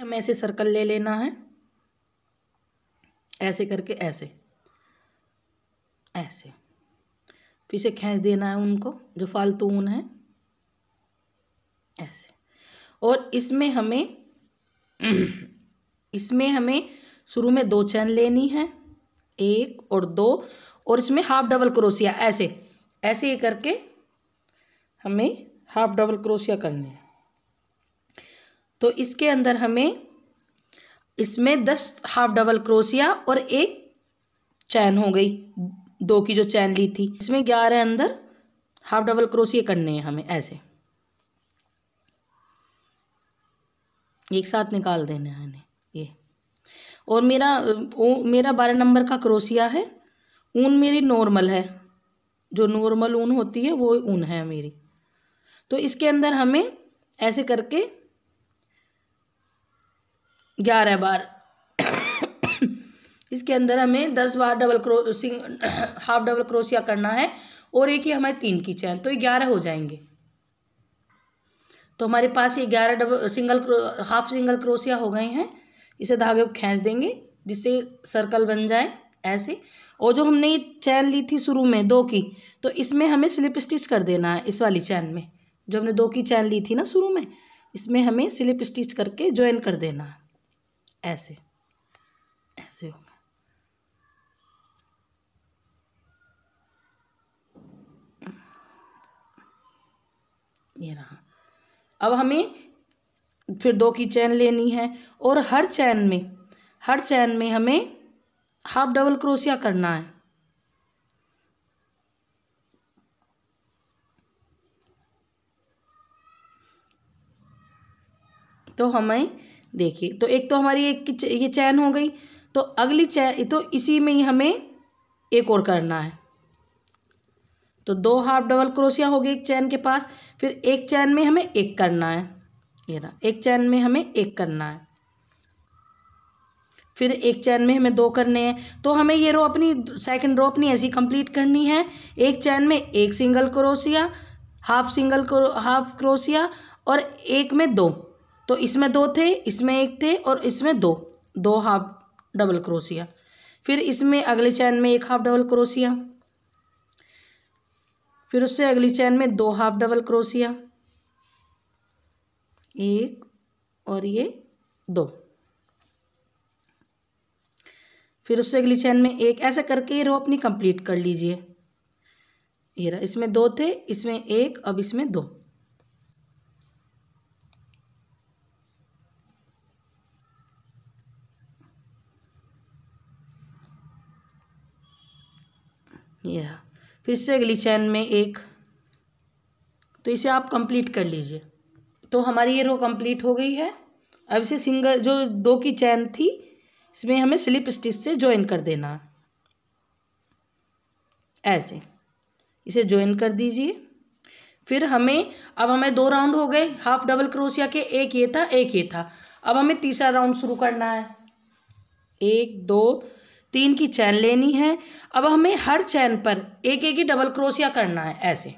हमें ऐसे सर्कल ले लेना है ऐसे करके ऐसे ऐसे फिर से खींच देना है उनको जो फालतू ऊन है ऐसे और इसमें हमें इसमें हमें शुरू में दो चैन लेनी है एक और दो और इसमें हाफ डबल क्रोशिया ऐसे ऐसे ही करके हमें हाफ डबल क्रोशिया करनी है तो इसके अंदर हमें इसमें दस हाफ डबल क्रोशिया और एक चैन हो गई दो की जो चैन ली थी इसमें ग्यारह अंदर हाफ डबल क्रोशिया करने हैं हमें ऐसे एक साथ निकाल देना है हमें ये और मेरा ओ, मेरा बारह नंबर का क्रोशिया है ऊन मेरी नॉर्मल है जो नॉर्मल ऊन होती है वो ऊन है मेरी तो इसके अंदर हमें ऐसे करके ग्यारह बार इसके अंदर हमें दस बार double crossing half double crochet करना है और एक ही हमारे तीन की चैन तो ग्यारह हो जाएंगे तो हमारे पास ये ग्यारह double single half single crochet हो गए हैं इसे धागे को खींच देंगे जिससे सर्कल बन जाए ऐसे और जो हमने ये चैन ली थी शुरू में दो की तो इसमें हमें स्लिप स्टिच कर देना है इस वाली चैन में जो हमने दो की चैन ली थी ना शुरू में इसमें हमें स्लिप स्टिच करके ज्वाइन कर देना है ऐसे ऐसे होगा ये रहा अब हमें फिर दो की चैन लेनी है और हर चैन में हर चैन में हमें हाफ डबल क्रोशिया करना है तो हमें देखिए तो एक तो हमारी एक ये चैन हो गई तो अगली चैन तो इसी में ही हमें एक और करना है तो दो हाफ डबल क्रोशिया हो गई एक चैन के पास फिर एक चैन में हमें एक करना है ये ना एक चैन में हमें एक करना है फिर एक चैन में हमें दो करने हैं तो हमें ये रो अपनी सेकंड रो अपनी ऐसी कंप्लीट करनी है एक चैन में एक single crochet half single half crochet और एक में दो तो इसमें दो थे इसमें एक थे और इसमें दो दो हाफ डबल क्रोशिया फिर इसमें अगले चैन में एक हाफ डबल क्रोशिया फिर उससे अगली चैन में दो हाफ डबल क्रोशिया एक और ये दो फिर उससे अगली चैन में एक ऐसा करके ये रो अपनी कंप्लीट कर लीजिए ये रहा इसमें दो थे इसमें एक अब इसमें दो ये रहा फिर से अगली चैन में एक तो इसे आप कंप्लीट कर लीजिए तो हमारी ये रो कंप्लीट हो गई है अब इसे सिंगल जो दो की चैन थी इसमें हमें स्लिप स्टिच से ज्वाइन कर देना ऐसे इसे ज्वाइन कर दीजिए फिर हमें अब हमें दो राउंड हो गए हाफ डबल क्रोशिया के एक ये था एक ये था अब हमें तीसरा राउंड शुरू करना है एक दो तीन की चैन लेनी है अब हमें हर चैन पर एक एक ही डबल क्रोशिया करना है ऐसे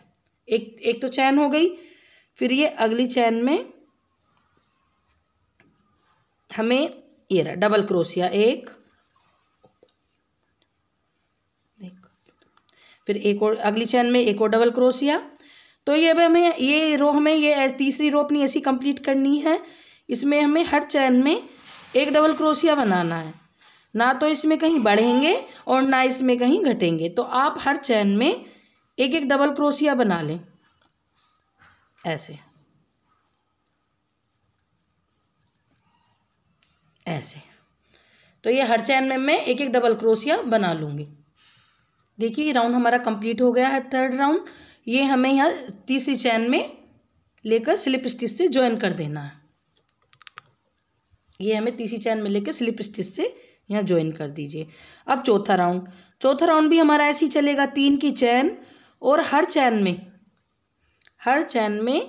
एक एक तो चैन हो गई फिर ये अगली चैन में हमें ये रहा डबल क्रोशिया एक फिर एक और अगली चैन में एक और डबल क्रोशिया तो ये अब हमें ये रो हमें ये तीसरी रो अपनी ऐसी कंप्लीट करनी है इसमें हमें हर चैन में एक डबल क्रोशिया बनाना है ना तो इसमें कहीं बढ़ेंगे और ना इसमें कहीं घटेंगे तो आप हर चैन में एक एक डबल क्रोशिया बना लें ऐसे ऐसे तो ये हर चैन में मैं एक एक डबल क्रोशिया बना लूँगी देखिए राउंड हमारा कंप्लीट हो गया है थर्ड राउंड ये हमें यहाँ तीसरी चैन में लेकर स्लिप स्टिच से ज्वाइन कर देना है ये हमें तीसरी चैन में लेकर स्लिप स्टिच से यहाँ ज्वाइन कर दीजिए अब चौथा राउंड चौथा राउंड भी हमारा ऐसे ही चलेगा तीन की चैन और हर चैन में हर चैन में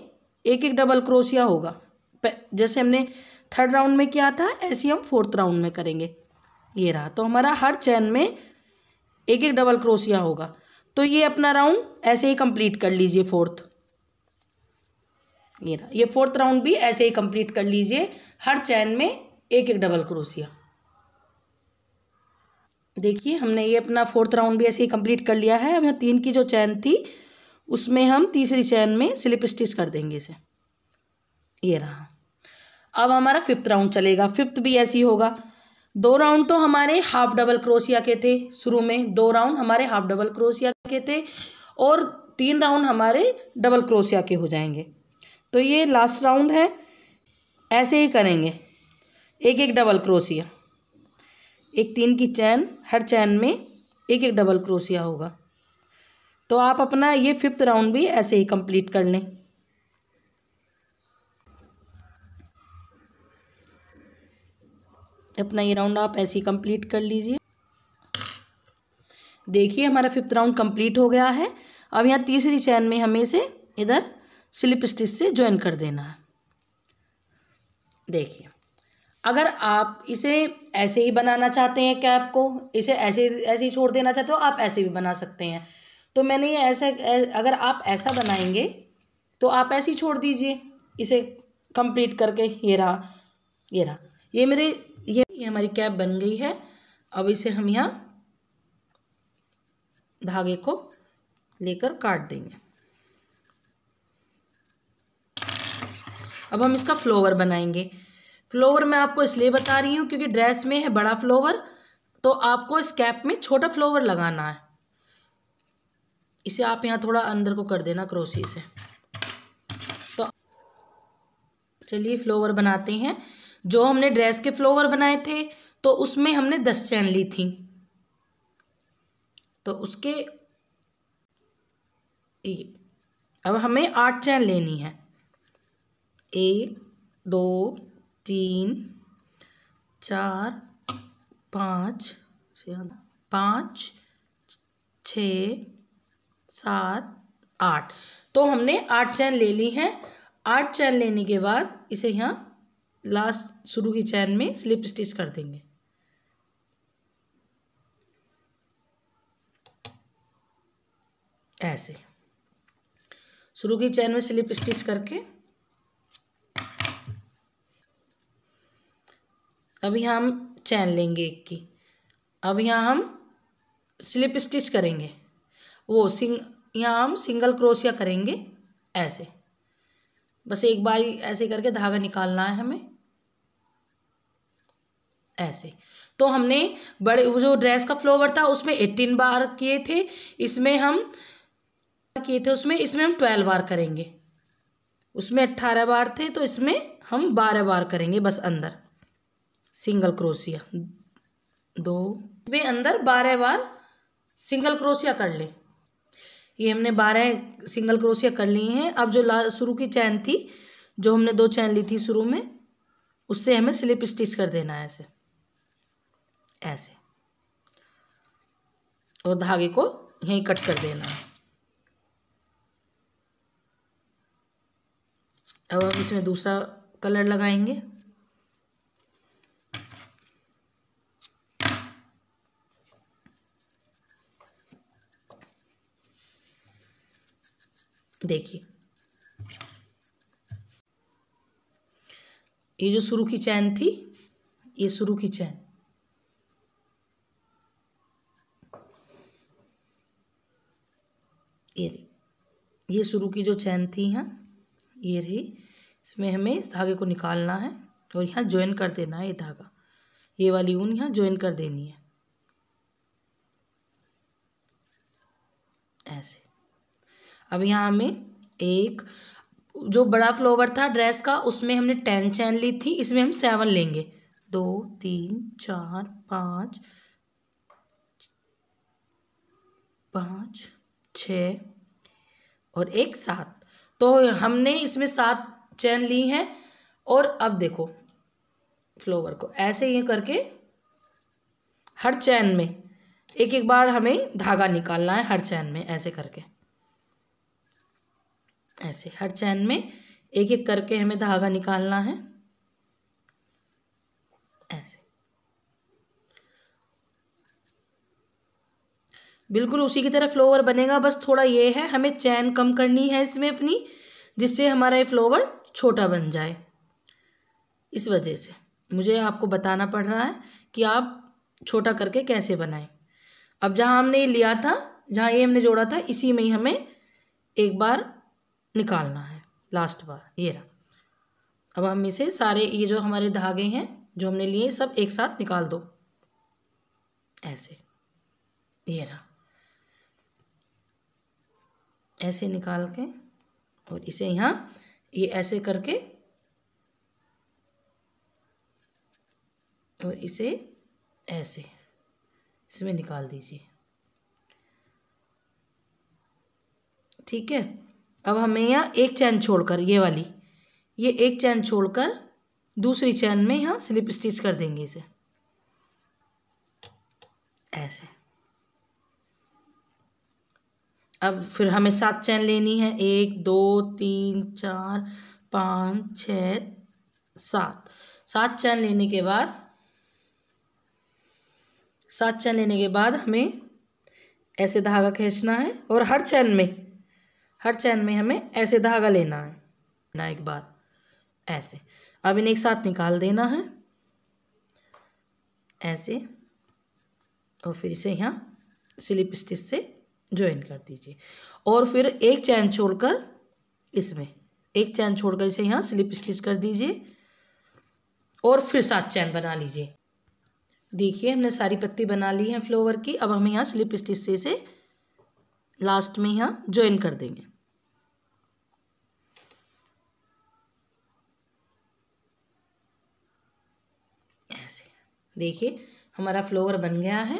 एक एक डबल क्रोशिया होगा जैसे हमने थर्ड राउंड में किया था ऐसे हम फोर्थ राउंड में करेंगे ये रहा तो हमारा हर चैन में एक एक डबल क्रोशिया होगा तो ये अपना राउंड ऐसे ही कंप्लीट कर लीजिए फोर्थ ये रहा ये फोर्थ राउंड भी ऐसे ही कंप्लीट कर लीजिए हर चैन में एक एक डबल क्रोशिया देखिए हमने ये अपना फोर्थ राउंड भी ऐसे ही कंप्लीट कर लिया है अब यहाँ तीन की जो चैन थी उसमें हम तीसरी चैन में स्लिप स्टिच कर देंगे इसे ये रहा अब हमारा फिफ्थ राउंड चलेगा फिफ्थ भी ऐसे ही होगा दो राउंड तो हमारे हाफ डबल क्रोसिया के थे शुरू में दो राउंड हमारे हाफ डबल क्रोसिया के थे और तीन राउंड हमारे डबल क्रोसिया के हो जाएंगे तो ये लास्ट राउंड है ऐसे ही करेंगे एक एक डबल क्रोसिया एक तीन की चैन हर चैन में एक एक डबल क्रोशिया होगा तो आप अपना ये फिफ्थ राउंड भी ऐसे ही कंप्लीट कर लें अपना ये राउंड आप ऐसे ही कंप्लीट कर लीजिए देखिए हमारा फिफ्थ राउंड कंप्लीट हो गया है अब यहाँ तीसरी चैन में हमें इसे इधर स्लिप स्टिच से ज्वाइन कर देना है देखिए अगर आप इसे ऐसे ही बनाना चाहते हैं कैप को इसे ऐसे ऐसे ही छोड़ देना चाहते हो आप ऐसे भी बना सकते हैं तो मैंने ये ऐसा अगर आप ऐसा बनाएंगे तो आप ऐसे ही छोड़ दीजिए इसे कंप्लीट करके ये रहा ये रहा ये मेरे ये, ये हमारी कैप बन गई है अब इसे हम यहाँ धागे को लेकर काट देंगे अब हम इसका फ्लोवर बनाएंगे फ्लोवर मैं आपको इसलिए बता रही हूँ क्योंकि ड्रेस में है बड़ा फ्लोवर तो आपको इस कैप में छोटा फ्लोवर लगाना है इसे आप यहाँ थोड़ा अंदर को कर देना क्रोसी से तो चलिए फ्लोवर बनाते हैं जो हमने ड्रेस के फ्लोवर बनाए थे तो उसमें हमने दस चैन ली थी तो उसके अब हमें आठ चैन लेनी है एक दो तीन चार पाँच पाँच छ सात आठ तो हमने आठ चैन ले ली हैं आठ चैन लेने के बाद इसे यहाँ लास्ट शुरू की चैन में स्लिप स्टिच कर देंगे ऐसे शुरू की चैन में स्लिप स्टिच करके अब यहाँ हम चैन लेंगे एक की अब यहाँ हम स्लिप स्टिच करेंगे वो सिंग यहाँ हम सिंगल क्रोशिया करेंगे ऐसे बस एक बार ऐसे करके धागा निकालना है हमें ऐसे तो हमने बड़े वो जो ड्रेस का फ्लोवर था उसमें एट्टीन बार किए थे इसमें हम किए थे उसमें इसमें हम ट्वेल्व बार करेंगे उसमें अट्ठारह बार थे तो इसमें हम बारह बार करेंगे बस अंदर सिंगल क्रोशिया दो इसमें अंदर बारह बार सिंगल क्रोशिया कर ले ये हमने बारह सिंगल क्रोशिया कर लिए हैं अब जो ला शुरू की चैन थी जो हमने दो चैन ली थी शुरू में उससे हमें स्लिप स्टिच कर देना है ऐसे ऐसे और धागे को यहीं कट कर देना है अब हम इसमें दूसरा कलर लगाएंगे ये जो शुरू की चैन थी ये शुरू की चैन ये रही ये शुरू की जो चैन थी यहाँ ये रही इसमें हमें इस धागे को निकालना है और यहाँ ज्वाइन कर देना है ये धागा ये वाली ऊन यहाँ ज्वाइन कर देनी है ऐसे अब यहाँ हमें एक जो बड़ा फ्लोवर था ड्रेस का उसमें हमने टेन चैन ली थी इसमें हम सेवन लेंगे दो तीन चार पाँच पाँच छ और एक सात तो हमने इसमें सात चैन ली हैं और अब देखो फ्लोवर को ऐसे ही करके हर चैन में एक एक बार हमें धागा निकालना है हर चैन में ऐसे करके ऐसे हर चैन में एक एक करके हमें धागा निकालना है ऐसे बिल्कुल उसी की तरह फ्लोवर बनेगा बस थोड़ा ये है हमें चैन कम करनी है इसमें अपनी जिससे हमारा ये फ्लोवर छोटा बन जाए इस वजह से मुझे आपको बताना पड़ रहा है कि आप छोटा करके कैसे बनाएं अब जहाँ हमने ये लिया था जहाँ ये हमने जोड़ा था इसी में ही हमें एक बार निकालना है लास्ट बार ये रहा अब हम इसे सारे ये जो हमारे धागे हैं जो हमने लिए सब एक साथ निकाल दो ऐसे ये रहा ऐसे निकाल के और इसे यहाँ ये ऐसे करके और इसे ऐसे इसमें निकाल दीजिए ठीक है अब हमें यहाँ एक चैन छोड़कर ये वाली ये एक चैन छोड़कर दूसरी चैन में यहाँ स्लिप स्टिच कर देंगे इसे ऐसे अब फिर हमें सात चैन लेनी है एक दो तीन चार पाँच छ सात सात चैन लेने के बाद सात चैन लेने के बाद हमें ऐसे धागा खींचना है और हर चैन में हर चैन में हमें ऐसे धागा लेना है ना एक बार ऐसे अब इन्हें एक साथ निकाल देना है ऐसे और फिर इसे यहाँ स्लिप स्टिच से ज्वाइन कर दीजिए और फिर एक चैन छोड़कर इसमें एक चैन छोड़कर इसे यहाँ स्लिप स्टिच कर दीजिए और फिर सात चैन बना लीजिए देखिए हमने सारी पत्ती बना ली है फ्लोवर की अब हम यहाँ स्लिप स्टिच से इसे लास्ट में यहाँ ज्वाइन कर देंगे देखिए हमारा फ्लोवर बन गया है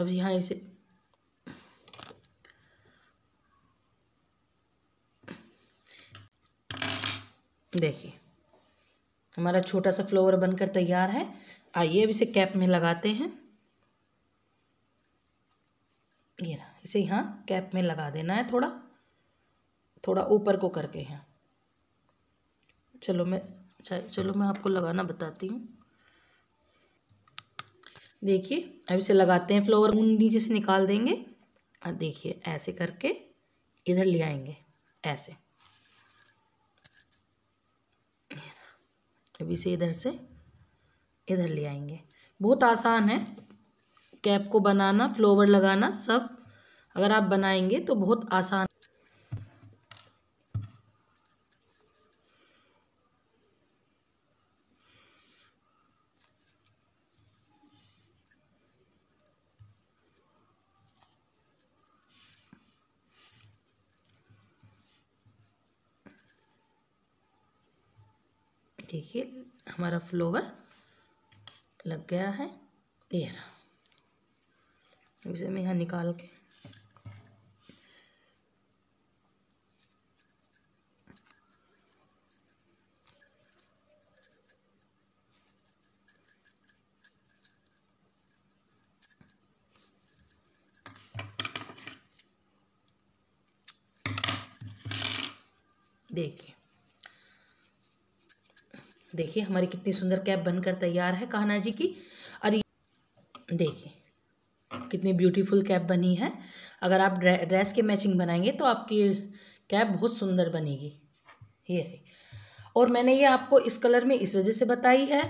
अब यहाँ इसे देखिए हमारा छोटा सा फ्लोवर बनकर तैयार है आइए अब इसे कैप में लगाते हैं ये इसे यहाँ कैप में लगा देना है थोड़ा थोड़ा ऊपर को करके यहाँ चलो मैं चलो मैं आपको लगाना बताती हूँ देखिए अब इसे लगाते हैं फ्लोवर ऊन नीचे से निकाल देंगे और देखिए ऐसे करके इधर ले आएंगे ऐसे अब इसे इधर से इधर ले आएंगे बहुत आसान है कैप को बनाना फ्लोवर लगाना सब अगर आप बनाएंगे तो बहुत आसान देखिए हमारा फ्लोवर लग गया है ये रहा इसे मैं यहाँ निकाल के देखिए देखिए हमारी कितनी सुंदर कैप बनकर तैयार है कहना जी की और देखिए कितनी ब्यूटीफुल कैप बनी है अगर आप ड्रेस के मैचिंग बनाएंगे तो आपकी कैप बहुत सुंदर बनेगी ये रही और मैंने ये आपको इस कलर में इस वजह से बताई है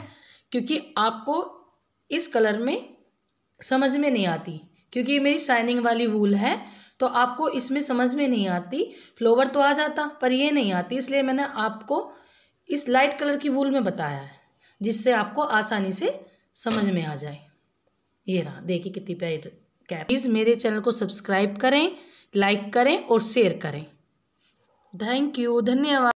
क्योंकि आपको इस कलर में समझ में नहीं आती क्योंकि ये मेरी साइनिंग वाली वूल है तो आपको इसमें समझ में नहीं आती फ्लोवर तो आ जाता पर ये नहीं आती इसलिए मैंने आपको इस लाइट कलर की वूल में बताया है जिससे आपको आसानी से समझ में आ जाए ये रहा देखिए कितनी पैड कैप प्लीज़ मेरे चैनल को सब्सक्राइब करें लाइक करें और शेयर करें थैंक यू धन्यवाद